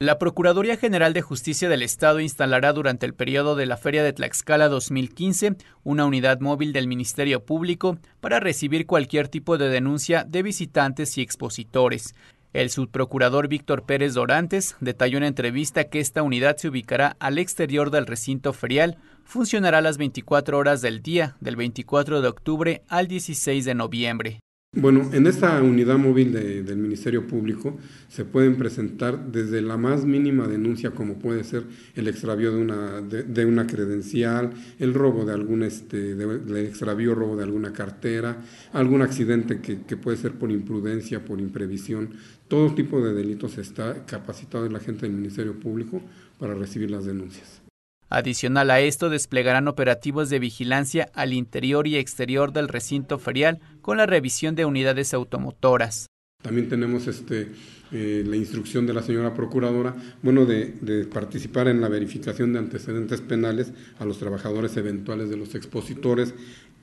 La Procuraduría General de Justicia del Estado instalará durante el periodo de la Feria de Tlaxcala 2015 una unidad móvil del Ministerio Público para recibir cualquier tipo de denuncia de visitantes y expositores. El subprocurador Víctor Pérez Dorantes detalló en entrevista que esta unidad se ubicará al exterior del recinto ferial, funcionará las 24 horas del día, del 24 de octubre al 16 de noviembre. Bueno, en esta unidad móvil del Ministerio Público se pueden presentar desde la más mínima denuncia, como puede ser el extravío de una, de, una credencial, el robo de algún, este, robo de alguna cartera, algún accidente que, que, puede ser por imprudencia, por imprevisión. Todo tipo de delitos está capacitado en la gente del Ministerio Público para recibir las denuncias. Adicional a esto, desplegarán operativos de vigilancia al interior y exterior del recinto ferial con la revisión de unidades automotoras. También tenemos este, eh, la instrucción de la señora Procuradora, bueno, de, participar en la verificación de antecedentes penales a los trabajadores eventuales de los expositores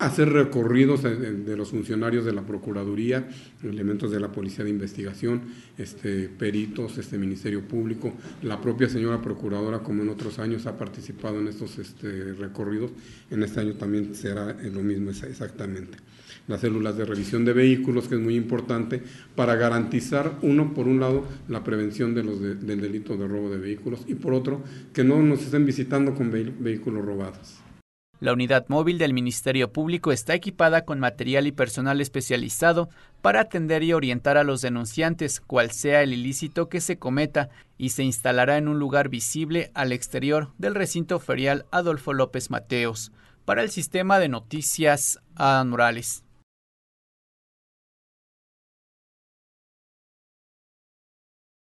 hacer recorridos de los funcionarios de la Procuraduría, elementos de la Policía de Investigación, este, peritos, este Ministerio Público, la propia señora Procuradora, como en otros años, ha participado en estos este, recorridos, en este año también será eh, lo mismo exactamente. Las células de revisión de vehículos, que es muy importante, para garantizar, uno, por un lado, la prevención de los del delito de robo de vehículos y por otro, que no nos estén visitando con vehículos robados. La unidad móvil del Ministerio Público está equipada con material y personal especializado para atender y orientar a los denunciantes, cual sea el ilícito que se cometa, y se instalará en un lugar visible al exterior del recinto ferial Adolfo López Mateos. Para el sistema de noticias, anurales.